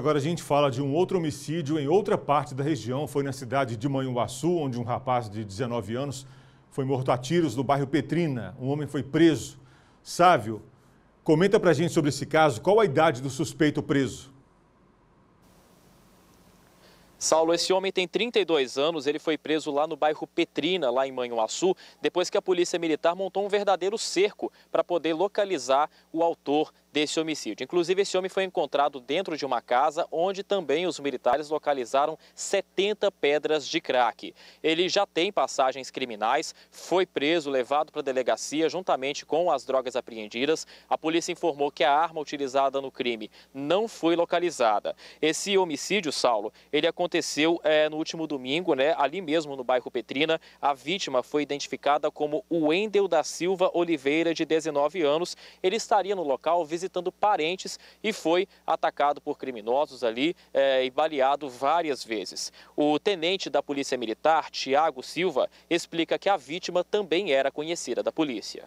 Agora a gente fala de um outro homicídio em outra parte da região. Foi na cidade de Manhuaçu, onde um rapaz de 19 anos foi morto a tiros no bairro Petrina. Um homem foi preso. Sávio, comenta pra gente sobre esse caso. Qual a idade do suspeito preso? Saulo, esse homem tem 32 anos, ele foi preso lá no bairro Petrina, lá em Manhuaçu, depois que a polícia militar montou um verdadeiro cerco para poder localizar o autor desse homicídio. Inclusive, esse homem foi encontrado dentro de uma casa onde também os militares localizaram 70 pedras de crack. Ele já tem passagens criminais, foi preso, levado para a delegacia juntamente com as drogas apreendidas. A polícia informou que a arma utilizada no crime não foi localizada. Esse homicídio, Saulo, ele aconteceu é, no último domingo, né, ali mesmo no bairro Petrina. A vítima foi identificada como o Wendel da Silva Oliveira, de 19 anos. Ele estaria no local visitando visitando parentes e foi atacado por criminosos ali é, e baleado várias vezes. O tenente da Polícia Militar, Tiago Silva, explica que a vítima também era conhecida da polícia.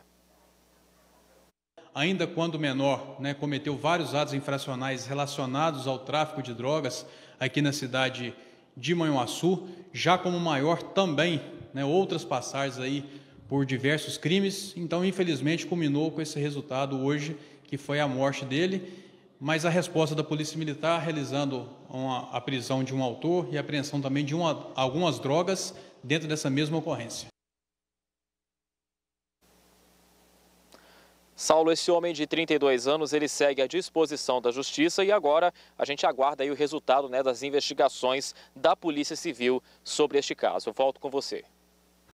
Ainda quando menor, né, cometeu vários atos infracionais relacionados ao tráfico de drogas aqui na cidade de Manhuaçu. Já como maior, também né, outras passagens aí por diversos crimes. Então, infelizmente, culminou com esse resultado hoje que foi a morte dele, mas a resposta da Polícia Militar, realizando uma, a prisão de um autor e a apreensão também de uma, algumas drogas dentro dessa mesma ocorrência. Saulo, esse homem de 32 anos, ele segue à disposição da justiça e agora a gente aguarda aí o resultado né, das investigações da Polícia Civil sobre este caso. Eu volto com você.